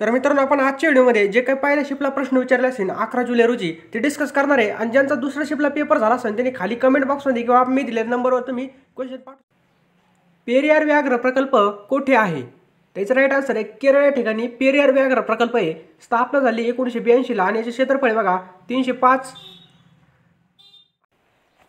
तर मित्रांनो आपण आजच्या व्हिडिओमध्ये जे काही पहिल्या शिपला प्रश्न विचारले असेल अकरा जुलै रोजी ते डिस्कस करणार आहे आणि ज्यांचा दुसरा शिपला पेपर झाला असेल त्यांनी खाली कमेंट बॉक्समध्ये किंवा मी दिलेल्या नंबरवर तुम्ही क्वेश्चन पाठ पेरियार व्याघ्र प्रकल्प कोठे आहे त्याचं राईट आन्सर आहे केरळ या ठिकाणी पेरियार व्याघ्र प्रकल्प आहे स्थापना झाली एकोणीसशे ब्याऐंशीला आणि याचे क्षेत्रफळ बघा तीनशे पाच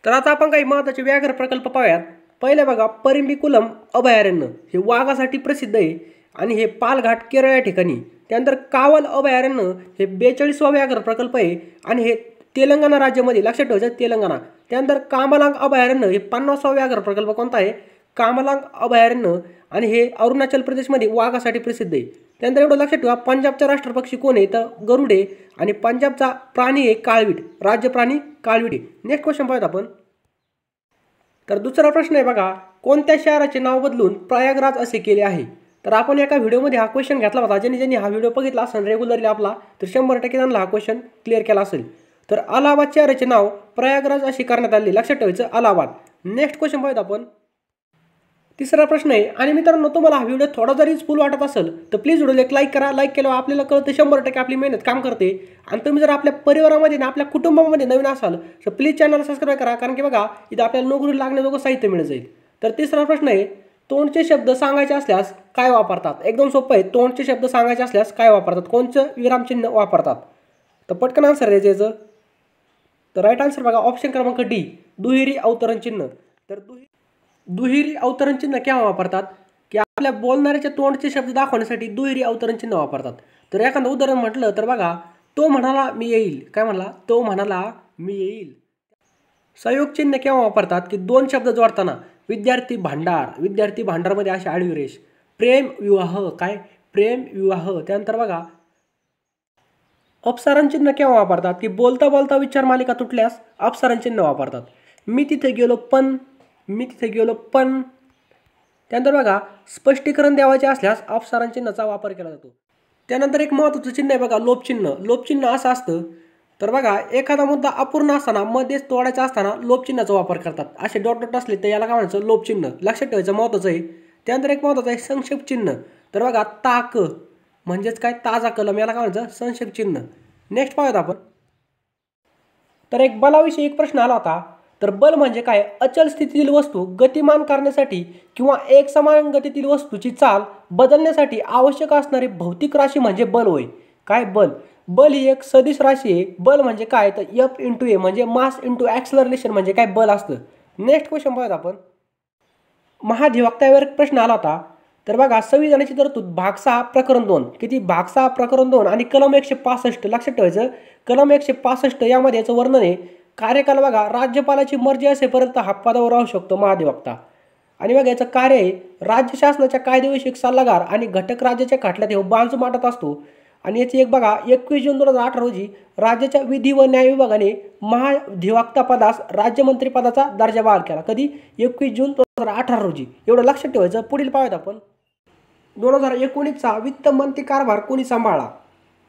तर आता आपण काही महत्त्वाचे व्याघ्र प्रकल्प पाहूयात पहिले बघा परिंबिकुलम अभयारण्य हे वाघासाठी प्रसिद्ध आहे आणि हे पालघाट केरळ या ठिकाणी त्यानंतर कावल अभयारण्य हे बेचाळीसवा व्याघ्र प्रकल्प आहे आणि हे तेलंगणा राज्यामध्ये लक्षात ठेवायचं तेलंगणा त्यानंतर कामलांग अभयारण्य हे पन्नासवा व्याघ्र प्रकल्प कोणता आहे कामलांग अभयारण्य आणि हे अरुणाचल प्रदेशमध्ये वाघासाठी प्रसिद्ध आहे त्यानंतर एवढं लक्षात ठेवा पंजाबचा राष्ट्रपक्षी कोण आहे तर गरुडे आणि पंजाबचा प्राणी आहे काळवीट राज्य प्राणी काळवीट नेक्स्ट क्वेश्चन पाहूयात आपण तर दुसरा प्रश्न आहे बघा कोणत्या शहराचे नाव बदलून प्रयागराज असे केले आहे तर आपण एका व्हिडिओमध्ये हा क्वेश्चन घेतला होता ज्यांनी ज्यांनी हा व्हिडिओ बघितला असेल रेग्युलरली आपला तर शंभर टक्के त्यांना हा क्वेश्चन क्लिअर केला असेल तर अलाहाबादच्या नाव प्रयागराज अशी करण्यात आली लक्षात ठेवायचं अलाहाबाद नेक्स्ट क्वेश्चन पाहूयात आपण तिसरा प्रश्न आहे आणि मित्रांनो तुम्हाला हा व्हिडिओ थोडा जरी फुल वाटत असेल तर प्लीज व्हिडिओ एक लाईक करा लाईक केल्यावर आपल्याला कळतं शंभर टक्के आपली मेहनत काम करते आणि तुम्ही जर आपल्या परिवारामध्ये ना आपल्या कुटुंबामध्ये नवीन असाल तर प्लीज चॅनलला सबस्क्राईब करा कारण की बघा इथं आपल्याला नोकरी लागण्याजोगं साहित्य मिळत जाईल तर तिसरा प्रश्न आहे तोंडचे शब्द सांगायचे असल्यास काय वापरतात एकदम सोपं आहे तोंडचे शब्द सांगायचे असल्यास काय वापरतात कोणचं विरामचिन्ह वापरतात तर पटकन आन्सर द्यायचं तर राईट आन्सर बघा ऑप्शन क्रमांक डी दुहेरी अवतरण चिन्ह तर दुहेरी दुहेरी अवतरण चिन्ह केव्हा वापरतात की आपल्या बोलणाऱ्याच्या तोंडचे शब्द दाखवण्यासाठी दुहेरी अवतरण चिन्ह वापरतात तर एखादं उदाहरण म्हटलं तर बघा तो म्हणाला मी येईल काय म्हणाला तो म्हणाला मी येईल संयोग चिन्ह केव्हा वापरतात की दोन शब्द जोडताना विद्यार्थी भांडार विद्यार्थी भांडारमध्ये असे आडविरेश प्रेम विवाह काय प्रेम विवाह त्यानंतर बघा चिन्ह केव्हा वापरतात की बोलता बोलता विचार मालिका तुटल्यास चिन्ह वापरतात मी तिथे गेलो पण मी तिथे गेलो पण त्यानंतर बघा स्पष्टीकरण द्यावायचे असल्यास अपसारांचिन्हाचा वापर केला जातो त्यानंतर एक महत्त्वाचं चिन्ह आहे बघा लोपचिन्ह लोपचिन्ह असं असतं तर बघा एखादा मुद्दा अपूर्ण असताना मध्येच तोडायचा असताना लोपचिन्हाचा वापर करतात असे डॉट डॉट असले तर याला काय म्हणायचं लोपचिन्ह लक्षात ठेवायचं महत्त्वाचं आहे त्यानंतर एक महत्वाचं आहे संक्षेप चिन्ह तर बघा ताक म्हणजेच काय ताजा कलम याला काय म्हणायचं संक्षेप चिन्ह नेक्स्ट पाहूयात आपण तर एक बलाविषयी एक प्रश्न आला होता तर बल म्हणजे काय अचल स्थितीतील वस्तू गतिमान करण्यासाठी किंवा एक समान गतीतील वस्तूची चाल बदलण्यासाठी आवश्यक असणारी भौतिक राशी म्हणजे बल होय काय बल बल ही एक सदिश राशी आहे बल म्हणजे काय तर एफ इंटू ए म्हणजे मास इंटू ॲक्सलरेशन म्हणजे काय बल असतं नेक्स्ट क्वेश्चन पाहूयात आपण महाधिवक्तावर एक प्रश्न आला होता तर बघा संविधानाची तरतूद भाग प्रकरण दोन किती भाग प्रकरण दोन आणि कलम एकशे पासष्ट लक्षात ठेवायचं कलम एकशे पासष्ट यामध्ये याचं वर्णन आहे कार्यकाल बघा राज्यपालाची मर्जी असेपर्यंत हा पदावर राहू शकतो महाधिवक्ता आणि बघा याचं कार्य आहे राज्य शासनाच्या कायदेविषयक सल्लागार आणि घटक राज्याच्या खाटल्यात हे बांजू माटत असतो आणि याची एक बघा एकवीस जून दोन हजार अठरा रोजी राज्याच्या विधी व न्याय विभागाने महाधिवक्तापदास पदास राज्यमंत्रीपदाचा दर्जा बहाल केला कधी एकवीस जून दोन हजार अठरा रोजी एवढं लक्षात ठेवायचं पुढील पाहूयात आपण दोन हजार एकोणीसचा मंत्री कारभार कोणी सांभाळला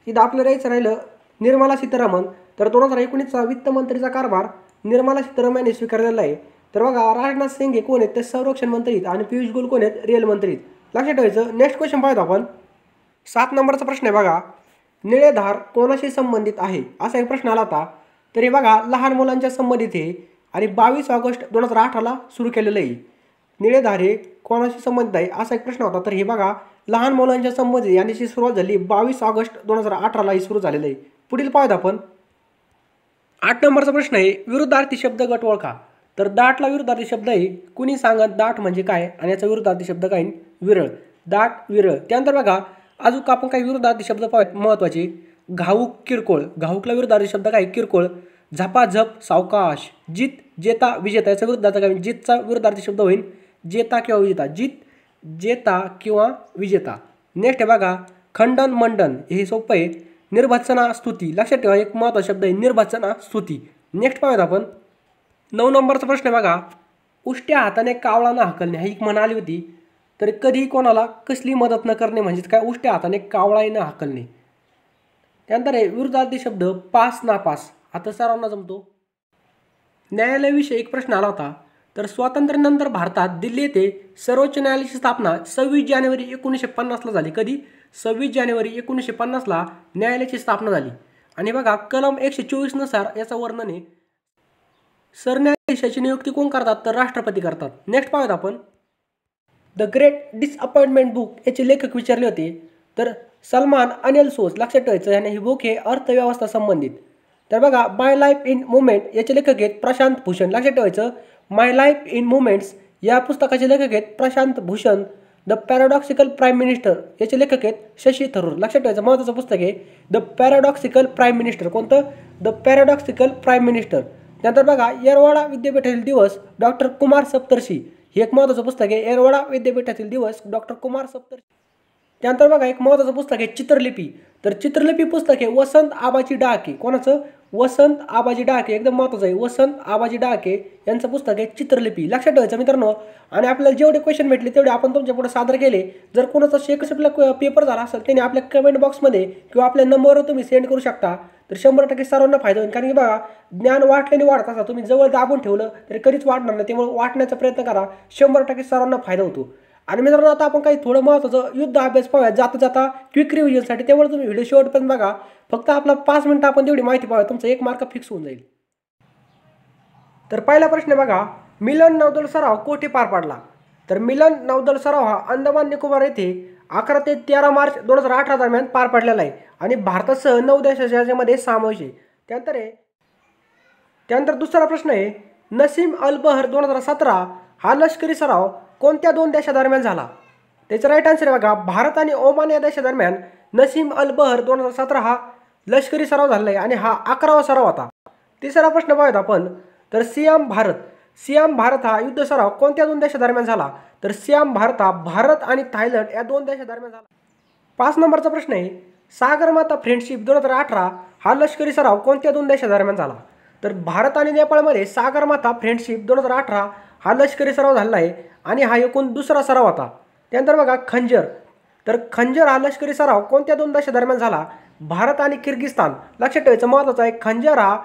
इथं आपलं राहायचं राहिलं निर्मला सीतारामन तर दोन हजार एकोणीसचा वित्त मंत्रीचा कारभार निर्मला सीतारामन यांनी स्वीकारलेला आहे तर बघा राजनाथ सिंग हे कोण आहेत ते संरक्षण मंत्री आणि पियुष गोयल कोण आहेत रेल मंत्री लक्षात ठेवायचं नेक्स्ट क्वेश्चन पाहूयात आपण सात नंबरचा प्रश्न आहे बघा निळेधार कोणाशी संबंधित आहे असा एक प्रश्न आला होता तरी बघा लहान मुलांच्या संबंधित हे आणि बावीस ऑगस्ट दोन हजार अठराला सुरू केलेलं आहे निळेधार हे कोणाशी संबंधित आहे असा एक प्रश्न होता तर हे बघा लहान मुलांच्या संबंधित याची सुरुवात झाली बावीस ऑगस्ट दोन हजार अठराला ही सुरू झालेलं आहे पुढील पाहूयात आपण आठ नंबरचा प्रश्न आहे विरुद्धार्थी शब्द गट ओळखा तर दाटला विरुद्धार्थी शब्द आहे कुणी सांगत दाट म्हणजे काय आणि याचा विरुद्धार्थी शब्द काय विरळ दाट विरळ त्यानंतर बघा अजून आपण काही विरोधार्थी शब्द पाहू महत्त्वाचे घाऊक किरकोळ घाऊकला विरोधार्थी शब्द काय किरकोळ झपाझप सावकाश जित जेता विजेता याचा विरुद्धार्थ काय जितचा विरुद्धार्थी शब्द होईल जेता किंवा विजेता जित जेता किंवा विजेता नेक्स्ट आहे बघा खंडन मंडन हे सोपं आहे निर्भत्सना स्तुती लक्षात ठेवा एक महत्त्वाचा शब्द आहे निर्भत्सना स्तुती नेक्स्ट पाहूयात आपण नऊ नंबरचा प्रश्न आहे बघा उष्ट्या हाताने कावळाना हकलणे ही एक म्हण आली होती तर कधीही कोणाला कसली मदत न करणे म्हणजेच काय उष्ट्या हाताने कावळाई न हाकलणे त्यानंतर आहे विरुद्धार्थी शब्द पास ना पास आता सर्वांना जमतो न्यायालयाविषयी एक प्रश्न आला होता तर स्वातंत्र्यानंतर भारतात दिल्ली येथे सर्वोच्च न्यायालयाची स्थापना सव्वीस जानेवारी एकोणीसशे पन्नासला झाली कधी सव्वीस जानेवारी एकोणीसशे पन्नासला न्यायालयाची स्थापना झाली आणि बघा कलम एकशे चोवीसनुसार याचं वर्णन आहे सरन्यायाधीशाची नियुक्ती कोण करतात तर राष्ट्रपती करतात नेक्स्ट पाहूयात आपण द ग्रेट डिसअपॉइंटमेंट बुक याचे लेखक विचारले होते तर सलमान अनिल सोस लक्षात ठेवायचं याने ही बुक हे अर्थव्यवस्था संबंधित तर बघा माय लाईफ इन मुवमेंट याचे लेखक आहेत प्रशांत भूषण लक्षात ठेवायचं माय लाईफ इन मुवमेंट्स या पुस्तकाचे लेखक आहेत Prashant Bhushan the paradoxical prime minister याचे लेखक आहेत शशी थरूर लक्षात ठेवायचं महत्त्वाचं पुस्तक आहे द पॅराडॉक्सिकल प्राईम मिनिस्टर कोणतं द पॅराडॉक्सिकल प्राईम मिनिस्टर नंतर बघा येरवाडा विद्यापीठातील दिवस डॉक्टर कुमार सप्तर्षी हे एक महत्वाचं पुस्तक आहे एरवडा विद्यापीठातील दिवस डॉक्टर कुमार सप्तर त्यानंतर बघा एक महत्त्वाचं पुस्तक आहे चित्रलिपी तर चित्रलिपी पुस्तक आहे वसंत आबाची डाक कोणाचं वसंत आबाजी डाके एकदम महत्वाचं आहे वसंत आबाजी डाके यांचं पुस्तक आहे चित्रलिपी लक्षात ठेवायचं मित्रांनो आणि आपल्याला जेवढे क्वेश्चन भेटले तेवढे आपण तुमच्या पुढे सादर केले जर कोणाचा शेकशिपला पेपर झाला असेल त्याने आपल्या कमेंट बॉक्समध्ये किंवा आपल्या नंबरवर तुम्ही सेंड करू शकता तर शंभर टक्के सर्वांना फायदा होईल कारण की बघा ज्ञान वाटल्याने वाढत असा तुम्ही जवळ दाबून ठेवलं तरी कधीच वाटणार नाही त्यामुळे वाटण्याचा प्रयत्न करा शंभर टक्के सर्वांना फायदा होतो आणि मित्रांनो आता आपण काही थोडं महत्त्वाचं युद्ध अभ्यास पाहूया जाता जाता क्विक रिव्हिजनसाठी तेवढं तुम्ही व्हिडिओ शेवटपर्यंत बघा फक्त आपला पाच मिनटं आपण तेवढी माहिती पाहूया तुमचा एक मार्क फिक्स होऊन जाईल तर पहिला प्रश्न बघा मिलन नौदल सराव कोठे पार पाडला तर मिलन नौदल सराव हा अंदमान निकोबार येथे अकरा ते तेरा मार्च दोन हजार अठरा दरम्यान पार पाडलेला आहे आणि भारतासह नऊ देशामध्ये सामावेश आहे त्यानंतर आहे त्यानंतर दुसरा प्रश्न आहे नसीम अल बहर दोन हजार सतरा हा लष्करी सराव कोणत्या दोन देशादरम्यान झाला त्याचा राईट आन्सर बघा भारत आणि ओमान या देशादरम्यान नसीम अल बहर दोन हजार सतरा हा लष्करी सराव झालेला आहे आणि हा अकरावा सराव होता तिसरा प्रश्न पाहूयात आपण तर सियाम भारत सियाम भारत हा युद्ध सराव कोणत्या दोन देशादरम्यान झाला तर सियाम भारत हा भारत आणि थायलंड या दोन देशादरम्यान झाला पाच नंबरचा प्रश्न आहे सागरमाता फ्रेंडशिप दोन हजार अठरा हा लष्करी सराव कोणत्या दोन देशादरम्यान झाला तर भारत आणि नेपाळमध्ये सागरमाता फ्रेंडशिप दोन हजार अठरा हा लष्करी सराव झाला आहे आणि हा एकूण दुसरा सराव होता त्यानंतर बघा खंजर तर खंजर हा लष्करी सराव कोणत्या दोन देशा दरम्यान झाला भारत आणि किर्गिस्तान लक्षात ठेवायचं महत्त्वाचं आहे खंजर हा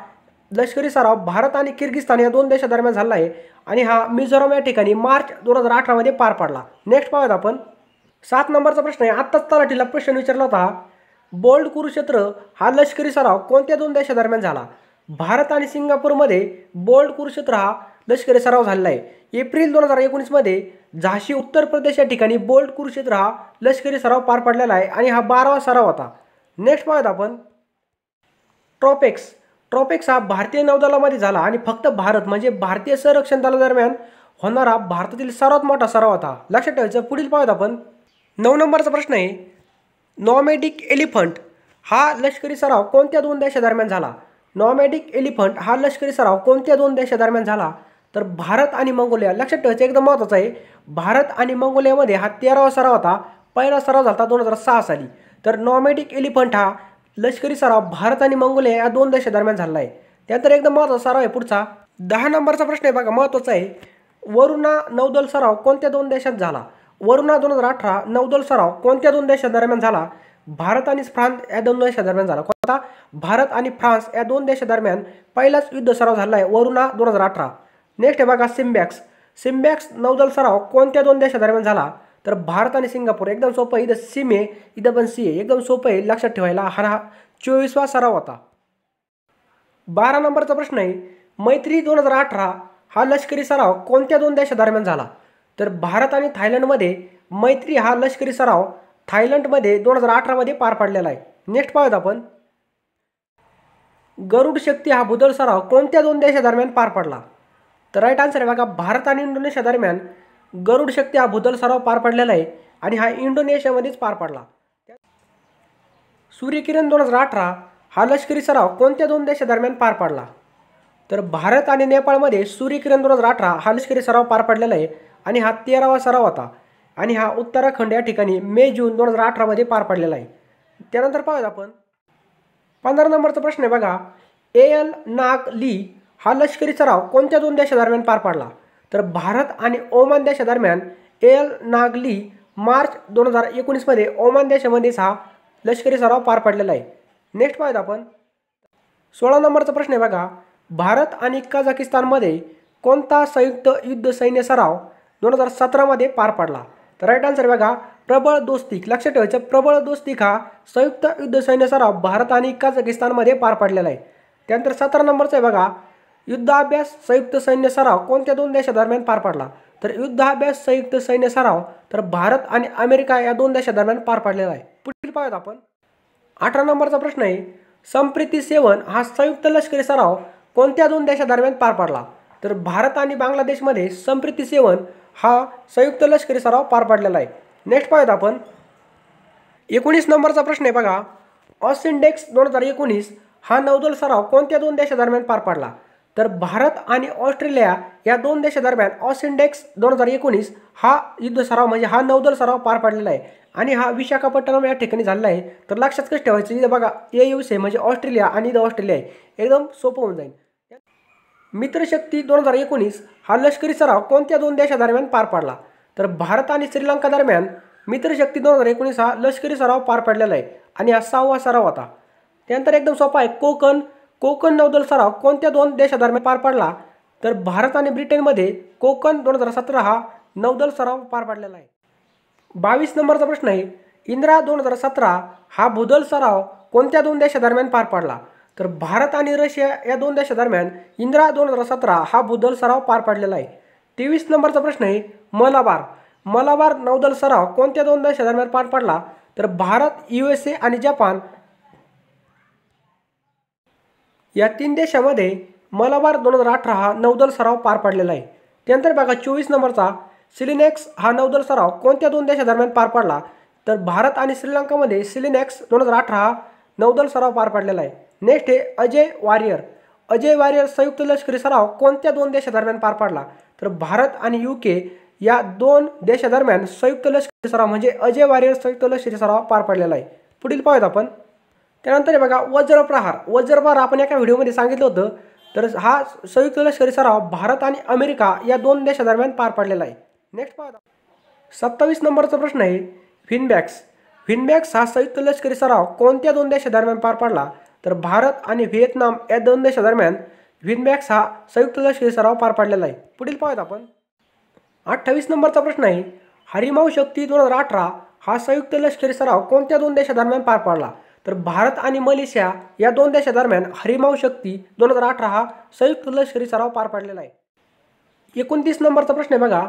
लष्करी सराव भारत आणि किर्गिस्तान या दोन देशादरम्यान झाला आहे आणि हा मिझोराम या ठिकाणी मार्च दोन हजार अठरामध्ये पार पाडला नेक्स्ट पाहूयात आपण सात नंबरचा प्रश्न आहे आत्ताच तलाठीला प्रश्न विचारला होता बोल्ड कुरुक्षेत्र हा लष्करी सराव कोणत्या दोन देशादरम्यान झाला भारत आणि सिंगापूरमध्ये बोल्ड कुरुक्षेत्र हा लष्करी सराव झालेला आहे एप्रिल दोन हजार एकोणीसमध्ये झाशी उत्तर प्रदेश या ठिकाणी बोल्ट कुरुक्षेत्र हा लष्करी सराव पार पडलेला आहे आणि हा बारावा सराव होता नेक्स्ट पाहत आपण ट्रॉपेक्स ट्रॉपेक्स हा भारतीय नौदलामध्ये झाला आणि फक्त भारत म्हणजे भारतीय संरक्षण दलादरम्यान होणारा भारतातील सर्वात मोठा सराव होता लक्षात ठेवायचं पुढील पाहत आपण नऊ नंबरचा प्रश्न आहे नॉमॅटिक एलिफंट हा लष्करी सराव कोणत्या दोन देशादरम्यान झाला नॉमॅटिक एलिफंट हा लष्करी सराव कोणत्या दोन देशादरम्यान झाला तर भारत आणि मंगोलिया लक्षात ठेवायचं एकदम महत्त्वाचं आहे भारत आणि मंगोलियामध्ये हा तेरावा सराव होता पहिला सराव झाला दोन हजार सहा साली तर नॉमॅटिक एलिफंट हा लष्करी सराव भारत आणि मंगोलिया या दोन देशादरम्यान झाला आहे त्यानंतर एकदम महत्त्वाचा सराव आहे पुढचा दहा नंबरचा प्रश्न आहे बघा महत्त्वाचा आहे वरुणा नौदल सराव कोणत्या दोन देशात झाला वरुणा दोन हजार अठरा नौदल सराव कोणत्या दोन देशादरम्यान झाला भारत आणि फ्रान्स या दोन देशादरम्यान झाला कोणता भारत आणि फ्रान्स या दोन देशादरम्यान पहिलाच युद्ध सराव झाला आहे वरुणा दोन हजार अठरा नेक्स्ट आहे बघा सिम्बॅक्स सिम्बॅक्स नौदल सराव कोणत्या दोन देशादरम्यान झाला तर भारत आणि सिंगापूर एकदम सोपं आहे इथं सीम इथं पण सी एकदम सोपं आहे लक्षात ठेवायला हा हा चोवीसवा सराव होता बारा नंबरचा प्रश्न आहे मैत्री दोन हजार अठरा हा लष्करी सराव कोणत्या दोन देशादरम्यान झाला तर भारत आणि थायलंडमध्ये मैत्री हा लष्करी सराव थायलंडमध्ये दोन हजार अठरामध्ये पार पाडलेला आहे नेक्स्ट पाहूयात आपण गरुड शक्ती हा भूदल सराव कोणत्या दोन देशादरम्यान पार पडला तर राईट आन्सर आहे बघा भारत आणि इंडोनेशिया दरम्यान गरुड शक्ती हा भूतल सराव पार पडलेला आहे आणि हा इंडोनेशियामध्येच पार पडला सूर्यकिरण दोन हजार अठरा हा लष्करी सराव कोणत्या दोन देशादरम्यान पार पडला तर भारत आणि नेपाळमध्ये सूर्यकिरण दोन हजार अठरा हा लष्करी सराव पार पडलेला आहे आणि हा तेरावा सराव होता आणि हा उत्तराखंड या ठिकाणी मे जून दोन हजार अठरामध्ये पार पडलेला आहे त्यानंतर पाहूयात आपण पंधरा नंबरचा प्रश्न आहे बघा ए एल नाग ली हा लष्करी सराव कोणत्या दोन देशादरम्यान पार पडला तर भारत आणि ओमान देशादरम्यान एल नागली मार्च दोन हजार एकोणीसमध्ये ओमान देशामध्येच हा लष्करी सराव पार पाडलेला आहे नेक्स्ट पाहूयात आपण सोळा नंबरचा प्रश्न आहे बघा भारत आणि कझाकिस्तानमध्ये कोणता संयुक्त युद्ध सैन्य सराव दोन हजार सतरामध्ये पार पाडला तर राईट आन्सर बघा प्रबळ दोस्तिक लक्षात ठेवायचं प्रबळ दोस्तिक हा संयुक्त युद्ध सैन्य सराव भारत आणि कझाकिस्तानमध्ये पार पाडलेला आहे त्यानंतर सतरा नंबरचा आहे बघा युद्धाभ्यास संयुक्त सैन्य सराव कोणत्या दोन देशादरम्यान पार पडला तर युद्धाभ्यास संयुक्त सैन्य सराव तर भारत आणि अमेरिका या दोन देशादरम्यान पार पाडलेला आहे पुढील पाहूयात आपण अठरा नंबरचा प्रश्न आहे संप्रीती सेवन हा संयुक्त लष्करी सराव कोणत्या दोन देशादरम्यान पार पाडला तर भारत आणि बांगलादेशमध्ये संप्रीती सेवन हा संयुक्त लष्करी सराव पार पाडलेला आहे नेक्स्ट पाहूयात आपण एकोणीस नंबरचा प्रश्न आहे बघा ऑसिंडेक्स दोन हजार एकोणीस हा नौदल सराव कोणत्या दोन देशादरम्यान पार पाडला तर भारत आणि ऑस्ट्रेलिया या दोन देशादरम्यान ऑस इंडेक्स दोन हजार एकोणीस हा युद्ध सराव म्हणजे हा नौदल सराव पार पाडलेला आहे आणि हा विशाखापट्टणम या ठिकाणी झालेला आहे तर लक्षात कसं ठेवायचं इथं बघा ए यू से म्हणजे ऑस्ट्रेलिया आणि इथं ऑस्ट्रेलिया आहे एकदम सोपं होऊन जाईल मित्रशक्ती दोन हजार एकोणीस हा लष्करी सराव कोणत्या दोन देशादरम्यान पार पाडला तर भारत आणि श्रीलंका दरम्यान मित्रशक्ती दोन हजार एकोणीस हा लष्करी सराव पार पाडलेला आहे आणि हा सहावा सराव होता त्यानंतर एकदम सोपा आहे कोकण कोकण नौदल सराव कोणत्या दोन देशादरम्यान पार पडला तर भारत आणि ब्रिटनमध्ये कोकण दोन हजार सतरा हा नौदल सराव पार पडलेला आहे बावीस नंबरचा प्रश्न आहे इंदिरा दोन हजार सतरा हा भूदल सराव कोणत्या दोन देशादरम्यान पार पडला तर भारत आणि रशिया या दोन देशादरम्यान इंदिरा दोन हजार सतरा हा भूदल सराव पार पडलेला आहे तेवीस नंबरचा प्रश्न आहे मलाबार मलाबार नौदल सराव कोणत्या दोन देशादरम्यान पार पडला तर भारत यू एस ए आणि जपान या तीन देशामध्ये मलाबार दोन हजार अठरा हा नौदल सराव पार पडलेला आहे त्यानंतर बघा चोवीस नंबरचा सिलिनेक्स हा नौदल सराव कोणत्या दोन देशादरम्यान पार पडला तर भारत आणि श्रीलंकामध्ये सिलिनेक्स दोन हजार अठरा हा नौदल सराव पार पडलेला आहे नेक्स्ट आहे अजय वॉरियर अजय वॉरियर संयुक्त लष्करी सराव कोणत्या दोन देशादरम्यान पार पडला तर भारत आणि यू के या दोन देशादरम्यान संयुक्त लष्करी सराव म्हणजे अजय वॉरियर संयुक्त लष्करी सराव पार पडलेला आहे पुढील पाहूयात आपण त्यानंतर बघा वज्रप्रहार वज्रप्रहार आपण एका व्हिडिओमध्ये सांगितलं होतं तर हा संयुक्त लष्करी सराव भारत आणि अमेरिका या दोन देशादरम्यान पार पडलेला आहे नेक्स्ट पाहत सत्तावीस नंबरचा प्रश्न आहे फिनबॅक्स फिनबॅक्स हा संयुक्त लष्करी सराव कोणत्या दोन देशादरम्यान पार पडला तर भारत आणि व्हिएतनाम या दोन देशादरम्यान विनबॅक्स हा संयुक्त लष्करी सराव पार पाडलेला आहे पुढील पाहूयात आपण अठ्ठावीस नंबरचा प्रश्न आहे हरिमाऊ शक्ती दोन हजार अठरा हा संयुक्त लष्करी सराव कोणत्या दोन देशादरम्यान पार पाडला तर भारत आणि मलेशिया या दोन देशादरम्यान हरिमाऊ शक्ती दोन हजार अठरा हा संयुक्त लष्करी सराव पार पाडलेला आहे एकोणतीस नंबरचा प्रश्न आहे बघा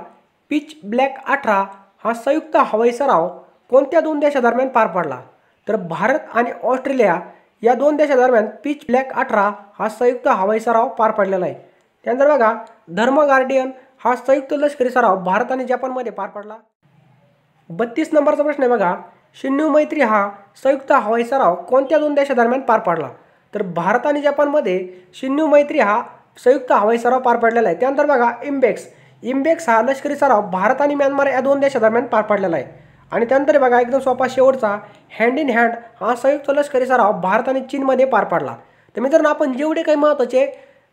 पिच ब्लॅक अठरा हा संयुक्त हवाई सराव कोणत्या दोन देशादरम्यान पार पाडला तर भारत आणि ऑस्ट्रेलिया या दोन देशादरम्यान पिच ब्लॅक अठरा हा संयुक्त हवाई सराव पार पाडलेला आहे त्यानंतर बघा धर्म गार्डियन हा संयुक्त लष्करी सराव भारत आणि जपानमध्ये पार पडला बत्तीस नंबरचा प्रश्न आहे बघा शिन्यू मैत्री हा संयुक्त हवाई सराव कोणत्या दोन देशादरम्यान पार पाडला तर भारत आणि जपानमध्ये शिन्यू मैत्री हा संयुक्त हवाई सराव पार पाडलेला आहे त्यानंतर बघा इम्बेक्स इम्बेक्स हा लष्करी सराव भारत आणि म्यानमार या दोन देशादरम्यान पार पाडलेला आहे आणि त्यानंतर बघा एकदम सोपा शेवटचा हँड इन हँड हा संयुक्त लष्करी सराव भारत आणि चीनमध्ये पार पाडला तर मित्रांनो आपण जेवढे काही महत्त्वाचे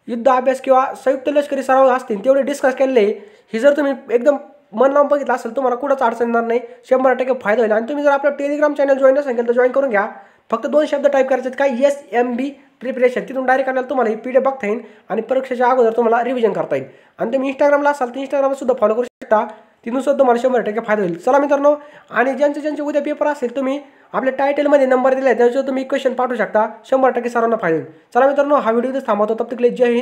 युद्ध अभ्यास किंवा संयुक्त लष्करी सराव असतील तेवढे डिस्कस केलेले हे जर तुम्ही एकदम मन लावून बघितलं असेल तुम्हाला कुठंच अडचण येणार नाही शंभर टक्के फायदा होईल आणि तुम्ही जर आपलं टेलिग्राम चॅनल जॉईन असेल तर जॉईन करून घ्या फक्त दोन शब्द टाईप करायचे काय एस एम बी प्रिपरेशन तिथून डायरेक्ट आणलं तुम्हाला ही पी डी बघता येईल आणि परीक्षेच्या अगोदर तुम्हाला रिव्हिजन करता येईल आणि तुम्ही इंस्टाग्रामला असाल तर इंस्टाग्रामला सुद्धा फॉलो करू शकता तिथून सुद्धा तुम्हाला शंभर टक्के फायदा होईल चला मित्रांनो आणि ज्यांचे ज्यांचे उद्या पेपर असेल तुम्ही आपल्या टायटलमध्ये नंबर दिला आहे तुम्ही क्वेश्चन पाठवू शकता शंभर टक्के सर्वांना फायदा होईल चला मित्रांनो हा व्हिडिओ थांबवतो तब तिकडे जय